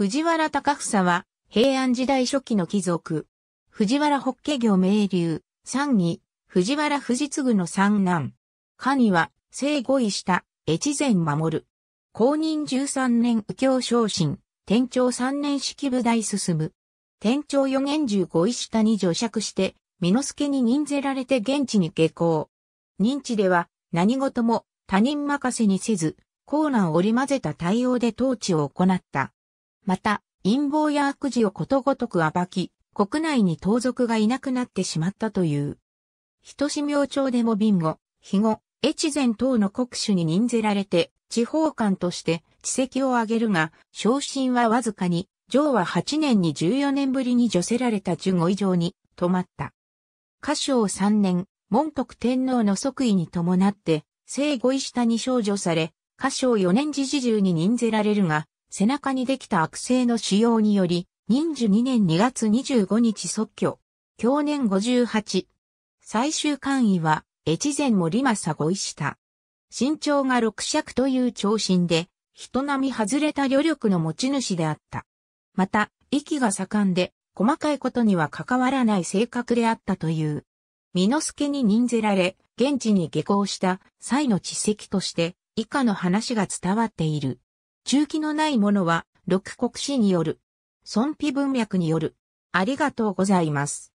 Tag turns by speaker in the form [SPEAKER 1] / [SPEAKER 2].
[SPEAKER 1] 藤原高房は、平安時代初期の貴族。藤原北家行名流、三義、藤原藤次の三男。下には、生後位した、越前守。公認十三年右京昇進、天長三年式部大進む。天長四年十五位下に助爵して、美之助に任ぜられて現地に下校。認知では、何事も他人任せにせず、コーナーを織り混ぜた対応で統治を行った。また、陰謀や悪事をことごとく暴き、国内に盗賊がいなくなってしまったという。人志明朝でも貧後、肥後、越前等の国主に任ぜられて、地方官として、地籍を挙げるが、昇進はわずかに、上は8年に14年ぶりに除せられた15以上に、止まった。嘉祥3年、文徳天皇の即位に伴って、聖五位下に少女され、嘉祥4年時事中に任ぜられるが、背中にできた悪性の使用により、忍寿2年2月25日即居、去年58。最終官位は、越前森政ご一した。身長が六尺という長身で、人並み外れた旅力の持ち主であった。また、息が盛んで、細かいことには関わらない性格であったという。美之助に任ぜられ、現地に下校した際の知跡として、以下の話が伝わっている。中期のないものは、六国史による、損否文脈による、ありがとうございます。